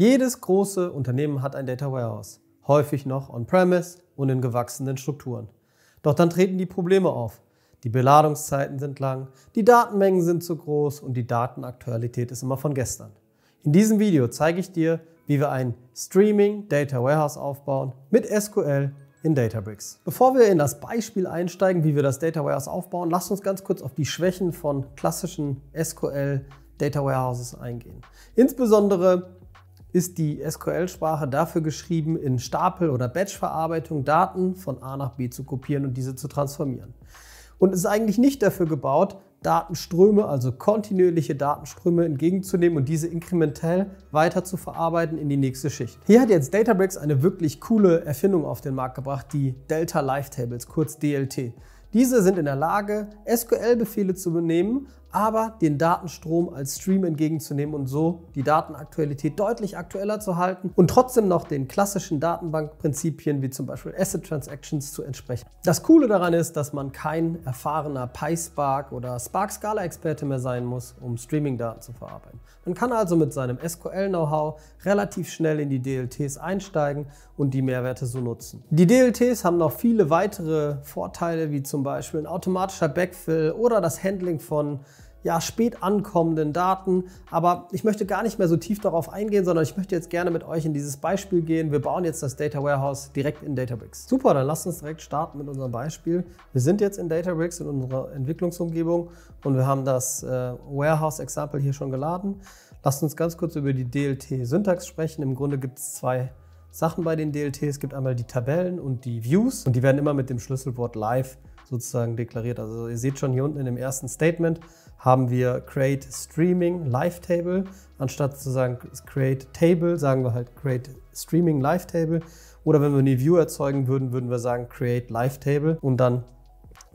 Jedes große Unternehmen hat ein Data Warehouse, häufig noch on-premise und in gewachsenen Strukturen. Doch dann treten die Probleme auf. Die Beladungszeiten sind lang, die Datenmengen sind zu groß und die Datenaktualität ist immer von gestern. In diesem Video zeige ich dir, wie wir ein Streaming Data Warehouse aufbauen mit SQL in Databricks. Bevor wir in das Beispiel einsteigen, wie wir das Data Warehouse aufbauen, lasst uns ganz kurz auf die Schwächen von klassischen SQL Data Warehouses eingehen. Insbesondere ist die SQL-Sprache dafür geschrieben, in Stapel- oder Batch-Verarbeitung Daten von A nach B zu kopieren und diese zu transformieren. Und ist eigentlich nicht dafür gebaut, Datenströme, also kontinuierliche Datenströme entgegenzunehmen und diese inkrementell weiter zu verarbeiten in die nächste Schicht. Hier hat jetzt Databricks eine wirklich coole Erfindung auf den Markt gebracht, die Delta Live Tables, kurz DLT. Diese sind in der Lage, SQL-Befehle zu übernehmen, aber den Datenstrom als Stream entgegenzunehmen und so die Datenaktualität deutlich aktueller zu halten und trotzdem noch den klassischen Datenbankprinzipien wie zum Beispiel Asset Transactions zu entsprechen. Das Coole daran ist, dass man kein erfahrener PySpark oder Spark Scala Experte mehr sein muss, um Streaming-Daten zu verarbeiten. Man kann also mit seinem SQL-Know-how relativ schnell in die DLTs einsteigen und die Mehrwerte so nutzen. Die DLTs haben noch viele weitere Vorteile, wie zum Beispiel ein automatischer Backfill oder das Handling von ja, spät ankommenden Daten. Aber ich möchte gar nicht mehr so tief darauf eingehen, sondern ich möchte jetzt gerne mit euch in dieses Beispiel gehen. Wir bauen jetzt das Data Warehouse direkt in Databricks. Super, dann lasst uns direkt starten mit unserem Beispiel. Wir sind jetzt in Databricks in unserer Entwicklungsumgebung und wir haben das äh, Warehouse Example hier schon geladen. Lasst uns ganz kurz über die DLT-Syntax sprechen. Im Grunde gibt es zwei Sachen bei den DLTs. Es gibt einmal die Tabellen und die Views und die werden immer mit dem Schlüsselwort live sozusagen deklariert. Also ihr seht schon hier unten in dem ersten Statement haben wir Create Streaming Live Table. Anstatt zu sagen Create Table, sagen wir halt Create Streaming Live Table. Oder wenn wir eine View erzeugen würden, würden wir sagen Create Live Table und dann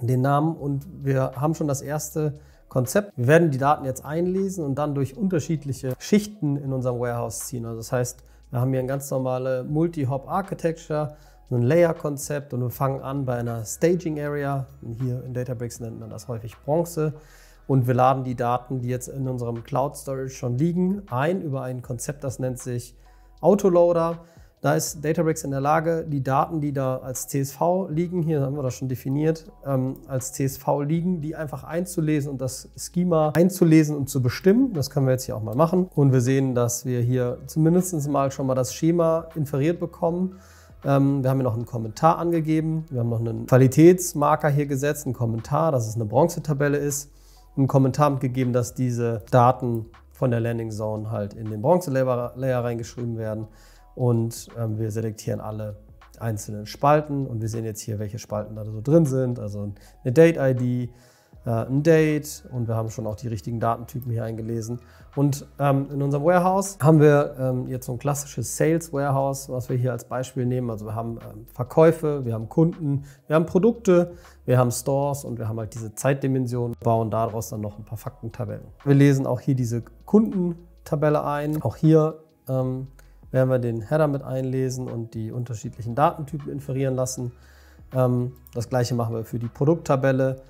den Namen. Und wir haben schon das erste Konzept. Wir werden die Daten jetzt einlesen und dann durch unterschiedliche Schichten in unserem Warehouse ziehen. Also das heißt, wir haben hier eine ganz normale Multi-Hop-Architecture ein Layer-Konzept und wir fangen an bei einer Staging Area. Hier in Databricks nennt man das häufig Bronze. Und wir laden die Daten, die jetzt in unserem Cloud Storage schon liegen, ein über ein Konzept, das nennt sich Autoloader. Da ist Databricks in der Lage, die Daten, die da als CSV liegen, hier haben wir das schon definiert, ähm, als CSV liegen, die einfach einzulesen und das Schema einzulesen und zu bestimmen. Das können wir jetzt hier auch mal machen. Und wir sehen, dass wir hier zumindest mal schon mal das Schema inferiert bekommen ähm, wir haben hier noch einen Kommentar angegeben. Wir haben noch einen Qualitätsmarker hier gesetzt, einen Kommentar, dass es eine Bronzetabelle ist. Einen Kommentar mitgegeben, dass diese Daten von der Landing Zone halt in den Bronze-Layer reingeschrieben werden. Und ähm, wir selektieren alle einzelnen Spalten und wir sehen jetzt hier, welche Spalten da so drin sind. Also eine Date-ID, äh, ein Date und wir haben schon auch die richtigen Datentypen hier eingelesen. Und ähm, in unserem Warehouse haben wir ähm, jetzt so ein klassisches Sales Warehouse, was wir hier als Beispiel nehmen. Also wir haben ähm, Verkäufe, wir haben Kunden, wir haben Produkte, wir haben Stores und wir haben halt diese Zeitdimension, bauen daraus dann noch ein paar Faktentabellen. Wir lesen auch hier diese Kundentabelle ein. Auch hier ähm, werden wir den Header mit einlesen und die unterschiedlichen Datentypen inferieren lassen. Ähm, das gleiche machen wir für die Produkttabelle.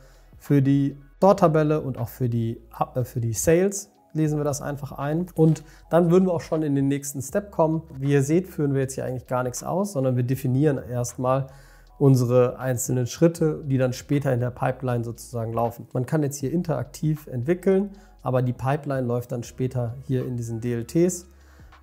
Für die Store-Tabelle und auch für die, äh, für die Sales lesen wir das einfach ein. Und dann würden wir auch schon in den nächsten Step kommen. Wie ihr seht, führen wir jetzt hier eigentlich gar nichts aus, sondern wir definieren erstmal unsere einzelnen Schritte, die dann später in der Pipeline sozusagen laufen. Man kann jetzt hier interaktiv entwickeln, aber die Pipeline läuft dann später hier in diesen DLTs.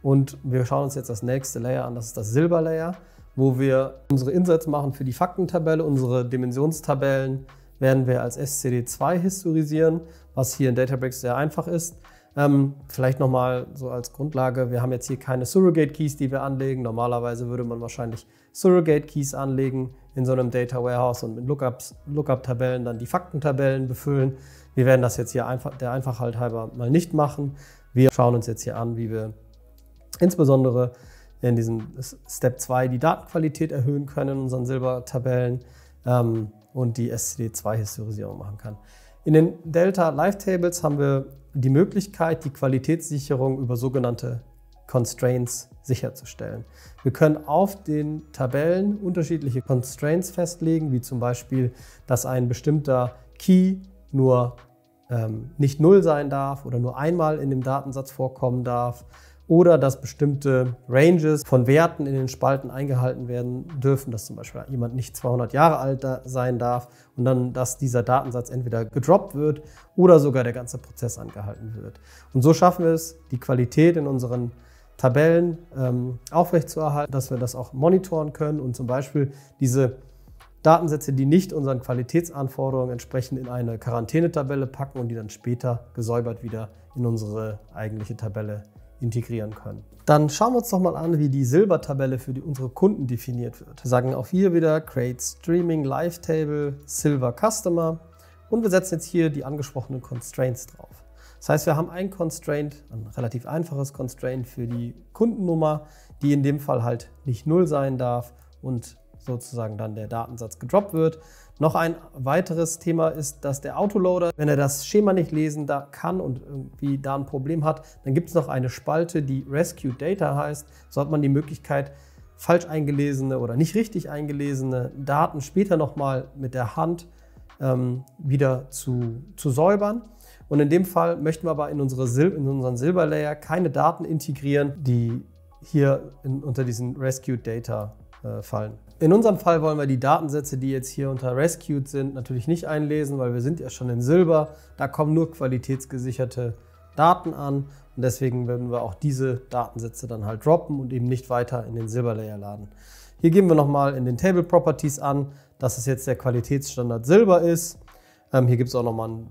Und wir schauen uns jetzt das nächste Layer an, das ist das Silberlayer, wo wir unsere Insights machen für die Faktentabelle, unsere Dimensionstabellen, werden wir als SCD2 historisieren, was hier in Databricks sehr einfach ist. Ähm, vielleicht nochmal so als Grundlage, wir haben jetzt hier keine Surrogate Keys, die wir anlegen. Normalerweise würde man wahrscheinlich Surrogate Keys anlegen in so einem Data Warehouse und mit Lookup-Tabellen dann die Faktentabellen befüllen. Wir werden das jetzt hier einfach, der Einfachheit halber mal nicht machen. Wir schauen uns jetzt hier an, wie wir insbesondere in diesem Step 2 die Datenqualität erhöhen können in unseren Silbertabellen. Ähm, und die SCD2-Historisierung machen kann. In den Delta Live Tables haben wir die Möglichkeit, die Qualitätssicherung über sogenannte Constraints sicherzustellen. Wir können auf den Tabellen unterschiedliche Constraints festlegen, wie zum Beispiel, dass ein bestimmter Key nur ähm, nicht null sein darf oder nur einmal in dem Datensatz vorkommen darf oder dass bestimmte Ranges von Werten in den Spalten eingehalten werden dürfen, dass zum Beispiel jemand nicht 200 Jahre alt sein darf und dann, dass dieser Datensatz entweder gedroppt wird oder sogar der ganze Prozess angehalten wird. Und so schaffen wir es, die Qualität in unseren Tabellen ähm, aufrechtzuerhalten, dass wir das auch monitoren können und zum Beispiel diese Datensätze, die nicht unseren Qualitätsanforderungen entsprechen, in eine Quarantänetabelle packen und die dann später gesäubert wieder in unsere eigentliche Tabelle integrieren können. Dann schauen wir uns doch mal an, wie die Silbertabelle für die, unsere Kunden definiert wird. Wir sagen auch hier wieder Create Streaming Live Table Silver Customer und wir setzen jetzt hier die angesprochenen Constraints drauf. Das heißt, wir haben ein Constraint, ein relativ einfaches Constraint für die Kundennummer, die in dem Fall halt nicht null sein darf und sozusagen dann der Datensatz gedroppt wird. Noch ein weiteres Thema ist, dass der Autoloader, wenn er das Schema nicht lesen kann und irgendwie da ein Problem hat, dann gibt es noch eine Spalte, die Rescue Data heißt. So hat man die Möglichkeit, falsch eingelesene oder nicht richtig eingelesene Daten später nochmal mit der Hand ähm, wieder zu, zu säubern. Und in dem Fall möchten wir aber in, unsere Sil in unseren Silberlayer keine Daten integrieren, die hier in, unter diesen Rescue Data äh, fallen. In unserem Fall wollen wir die Datensätze, die jetzt hier unter Rescued sind, natürlich nicht einlesen, weil wir sind ja schon in Silber. Da kommen nur qualitätsgesicherte Daten an und deswegen werden wir auch diese Datensätze dann halt droppen und eben nicht weiter in den Silberlayer laden. Hier gehen wir nochmal in den Table Properties an, dass es jetzt der Qualitätsstandard Silber ist. Ähm, hier gibt es auch nochmal einen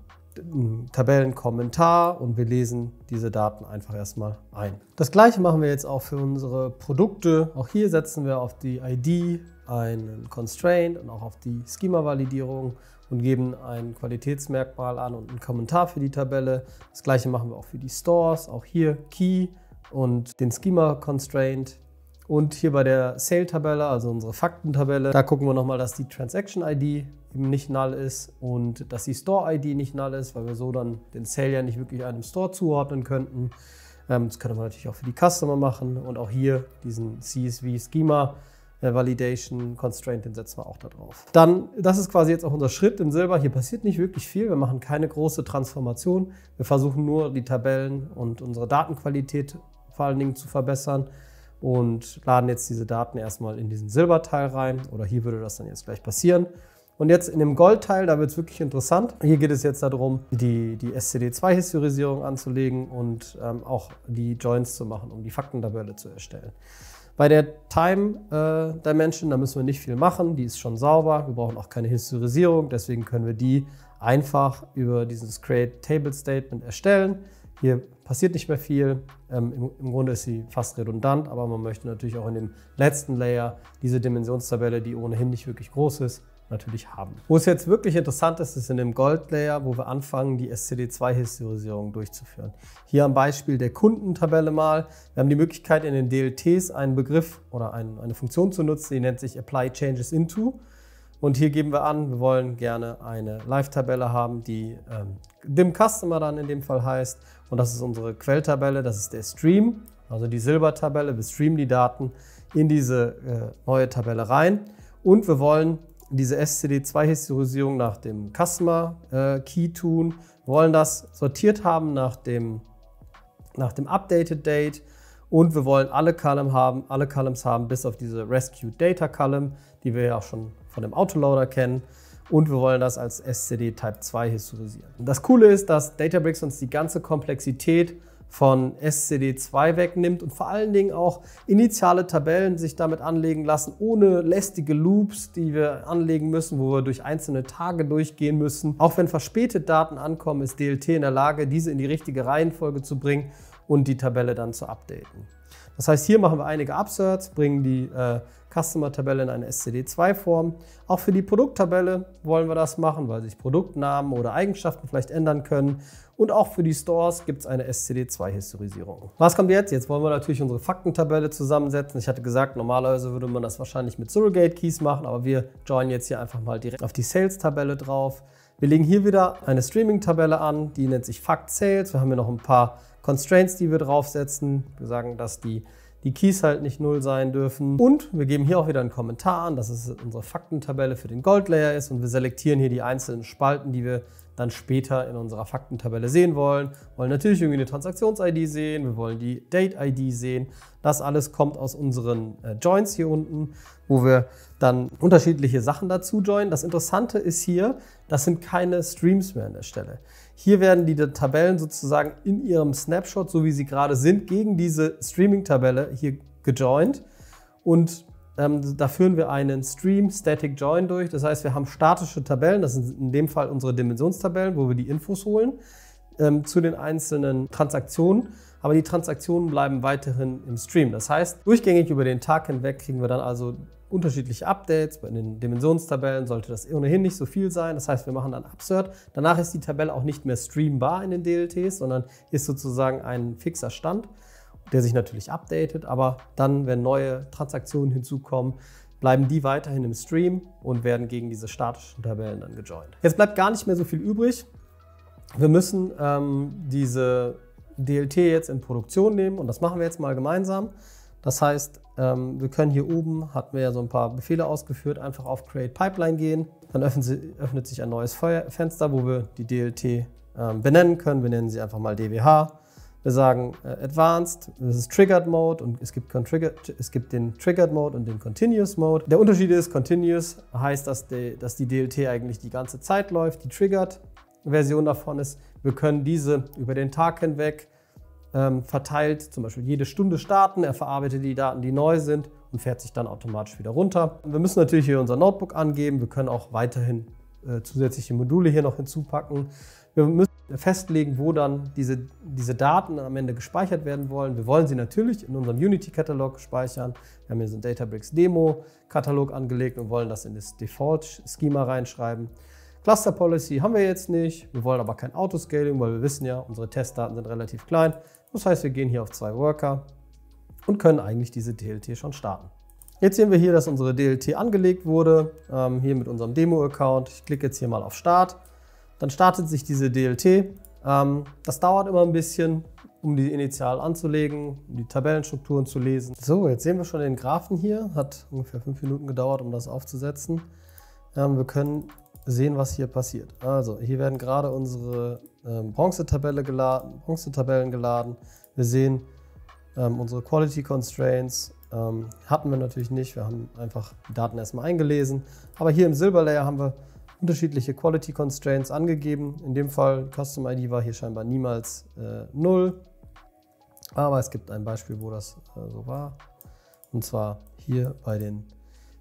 Tabellenkommentar und wir lesen diese Daten einfach erstmal ein. Das gleiche machen wir jetzt auch für unsere Produkte. Auch hier setzen wir auf die ID einen Constraint und auch auf die Schema-Validierung und geben ein Qualitätsmerkmal an und einen Kommentar für die Tabelle. Das gleiche machen wir auch für die Stores, auch hier Key und den Schema-Constraint, und hier bei der Sale-Tabelle, also unsere Faktentabelle, da gucken wir nochmal, dass die Transaction-ID eben nicht null ist und dass die Store-ID nicht null ist, weil wir so dann den Sale ja nicht wirklich einem Store zuordnen könnten. Ähm, das könnte man natürlich auch für die Customer machen und auch hier diesen CSV-Schema. Validation Constraint, den setzen wir auch da drauf. Dann, das ist quasi jetzt auch unser Schritt in Silber. Hier passiert nicht wirklich viel. Wir machen keine große Transformation. Wir versuchen nur, die Tabellen und unsere Datenqualität vor allen Dingen zu verbessern und laden jetzt diese Daten erstmal in diesen Silberteil rein oder hier würde das dann jetzt gleich passieren. Und jetzt in dem Goldteil, da wird es wirklich interessant. Hier geht es jetzt darum, die, die SCD2-Historisierung anzulegen und ähm, auch die Joins zu machen, um die Faktentabelle zu erstellen. Bei der Time äh, Dimension, da müssen wir nicht viel machen, die ist schon sauber. Wir brauchen auch keine Historisierung, deswegen können wir die einfach über dieses Create Table Statement erstellen. Hier passiert nicht mehr viel. Ähm, im, im, Grunde ist sie fast redundant, aber man möchte natürlich auch in dem letzten Layer diese Dimensionstabelle, die ohnehin nicht wirklich groß ist, natürlich haben. Wo es jetzt wirklich interessant ist, ist in dem Gold-Layer, wo wir anfangen, die SCD2-Historisierung durchzuführen. Hier am Beispiel der Kundentabelle mal. Wir haben die Möglichkeit, in den DLTs einen Begriff oder ein, eine Funktion zu nutzen, die nennt sich Apply Changes Into. Und hier geben wir an, wir wollen gerne eine Live-Tabelle haben, die ähm, dem Customer dann in dem Fall heißt. Und das ist unsere Quelltabelle, das ist der Stream, also die Silbertabelle. Wir streamen die Daten in diese äh, neue Tabelle rein. Und wir wollen diese SCD2-Historisierung nach dem Customer äh, Key tun. Wir wollen das sortiert haben nach dem, nach dem Updated Date und wir wollen alle Column haben, alle Columns haben, bis auf diese Rescue Data Column, die wir ja auch schon von dem Autoloader kennen. Und wir wollen das als SCD Type 2 historisieren. Und das Coole ist, dass Databricks uns die ganze Komplexität von SCD2 wegnimmt und vor allen Dingen auch initiale Tabellen sich damit anlegen lassen, ohne lästige Loops, die wir anlegen müssen, wo wir durch einzelne Tage durchgehen müssen. Auch wenn verspätet Daten ankommen, ist DLT in der Lage, diese in die richtige Reihenfolge zu bringen und die Tabelle dann zu updaten. Das heißt, hier machen wir einige Upserts, bringen die äh, Customer-Tabelle in eine SCD2-Form. Auch für die Produkttabelle wollen wir das machen, weil sich Produktnamen oder Eigenschaften vielleicht ändern können. Und auch für die Stores gibt es eine SCD2-Historisierung. Was kommt jetzt? Jetzt wollen wir natürlich unsere Faktentabelle zusammensetzen. Ich hatte gesagt, normalerweise würde man das wahrscheinlich mit Surrogate-Keys machen, aber wir joinen jetzt hier einfach mal direkt auf die Sales-Tabelle drauf. Wir legen hier wieder eine Streaming-Tabelle an, die nennt sich Fact Sales. Wir haben hier noch ein paar Constraints, die wir draufsetzen. Wir sagen, dass die, die Keys halt nicht null sein dürfen. Und wir geben hier auch wieder einen Kommentar an, dass es unsere Faktentabelle für den Gold-Layer ist. Und wir selektieren hier die einzelnen Spalten, die wir dann später in unserer Faktentabelle sehen wollen. Wir wollen natürlich irgendwie eine Transaktions-ID sehen, wir wollen die Date-ID sehen. Das alles kommt aus unseren äh, Joins hier unten, wo wir dann unterschiedliche Sachen dazu joinen. Das Interessante ist hier, das sind keine Streams mehr an der Stelle. Hier werden die Tabellen sozusagen in ihrem Snapshot, so wie sie gerade sind, gegen diese Streaming-Tabelle hier gejoint. Und ähm, da führen wir einen Stream Static Join durch. Das heißt, wir haben statische Tabellen, das sind in dem Fall unsere Dimensionstabellen, wo wir die Infos holen ähm, zu den einzelnen Transaktionen. Aber die Transaktionen bleiben weiterhin im Stream. Das heißt, durchgängig über den Tag hinweg kriegen wir dann also unterschiedliche Updates. Bei den Dimensionstabellen sollte das ohnehin nicht so viel sein. Das heißt, wir machen dann Absurd. Danach ist die Tabelle auch nicht mehr streambar in den DLTs, sondern ist sozusagen ein fixer Stand der sich natürlich updatet, aber dann, wenn neue Transaktionen hinzukommen, bleiben die weiterhin im Stream und werden gegen diese statischen Tabellen dann gejoint. Jetzt bleibt gar nicht mehr so viel übrig. Wir müssen ähm, diese DLT jetzt in Produktion nehmen und das machen wir jetzt mal gemeinsam. Das heißt, ähm, wir können hier oben, hatten wir ja so ein paar Befehle ausgeführt, einfach auf Create Pipeline gehen. Dann sie, öffnet sich ein neues Fenster, wo wir die DLT ähm, benennen können. Wir nennen sie einfach mal DWH wir sagen äh, Advanced, das ist Triggered Mode und es gibt, es gibt, den Triggered Mode und den Continuous Mode. Der Unterschied ist, Continuous heißt, dass die, dass die DLT eigentlich die ganze Zeit läuft, die Triggered-Version davon ist. Wir können diese über den Tag hinweg ähm, verteilt, zum Beispiel jede Stunde starten. Er verarbeitet die Daten, die neu sind und fährt sich dann automatisch wieder runter. Wir müssen natürlich hier unser Notebook angeben. Wir können auch weiterhin äh, zusätzliche Module hier noch hinzupacken. Wir müssen festlegen, wo dann diese, diese Daten am Ende gespeichert werden wollen. Wir wollen sie natürlich in unserem Unity-Katalog speichern. Wir haben hier so einen Databricks-Demo-Katalog angelegt und wollen das in das Default-Schema reinschreiben. Cluster Policy haben wir jetzt nicht. Wir wollen aber kein Autoscaling, weil wir wissen ja, unsere Testdaten sind relativ klein. Das heißt, wir gehen hier auf zwei Worker und können eigentlich diese DLT schon starten. Jetzt sehen wir hier, dass unsere DLT angelegt wurde, ähm, hier mit unserem Demo-Account. Ich klicke jetzt hier mal auf Start dann startet sich diese DLT. Ähm, das dauert immer ein bisschen, um die initial anzulegen, um die Tabellenstrukturen zu lesen. So, jetzt sehen wir schon den Graphen hier. Hat ungefähr fünf Minuten gedauert, um das aufzusetzen. Ähm, wir können sehen, was hier passiert. Also, hier werden gerade unsere ähm, Bronzetabelle geladen, Bronzetabellen geladen. Wir sehen unsere Quality Constraints, hatten wir natürlich nicht. Wir haben einfach die Daten erstmal eingelesen. Aber hier im Silberlayer haben wir unterschiedliche Quality Constraints angegeben. In dem Fall Custom ID war hier scheinbar niemals äh, 0. Aber es gibt ein Beispiel, wo das äh, so war. Und zwar hier bei den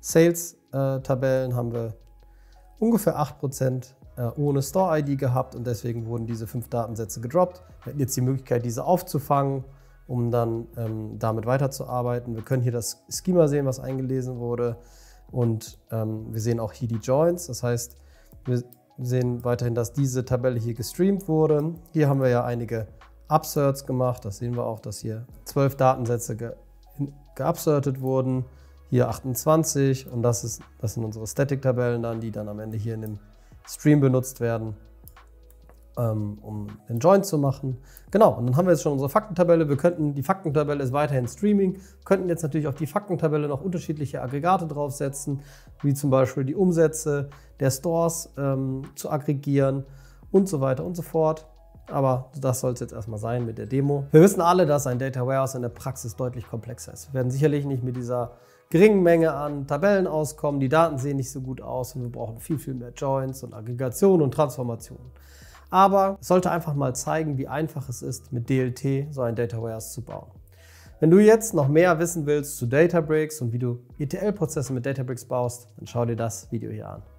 Sales-Tabellen äh, haben wir ungefähr 8% äh, ohne Store-ID gehabt und deswegen wurden diese fünf Datensätze gedroppt. Wir hätten jetzt die Möglichkeit, diese aufzufangen, um dann ähm, damit weiterzuarbeiten. Wir können hier das Schema sehen, was eingelesen wurde. Und ähm, wir sehen auch hier die Joins. Das heißt, wir sehen weiterhin, dass diese Tabelle hier gestreamt wurde. Hier haben wir ja einige Upserts gemacht. Das sehen wir auch, dass hier zwölf Datensätze ge geupsertet wurden. Hier 28 und das, ist, das sind unsere Static-Tabellen dann, die dann am Ende hier in dem Stream benutzt werden ähm, um den Join zu machen. Genau, und dann haben wir jetzt schon unsere Faktentabelle. Wir könnten, die Faktentabelle ist weiterhin Streaming, könnten jetzt natürlich auf die Faktentabelle noch unterschiedliche Aggregate draufsetzen, wie zum Beispiel die Umsätze der Stores ähm, zu aggregieren und so weiter und so fort. Aber das soll es jetzt erstmal sein mit der Demo. Wir wissen alle, dass ein Data Warehouse in der Praxis deutlich komplexer ist. Wir werden sicherlich nicht mit dieser geringen Menge an Tabellen auskommen, die Daten sehen nicht so gut aus und wir brauchen viel, viel mehr Joints und Aggregationen und Transformationen aber sollte einfach mal zeigen, wie einfach es ist, mit DLT so ein Data Warehouse zu bauen. Wenn du jetzt noch mehr wissen willst zu Databricks und wie du ETL-Prozesse mit Databricks baust, dann schau dir das Video hier an.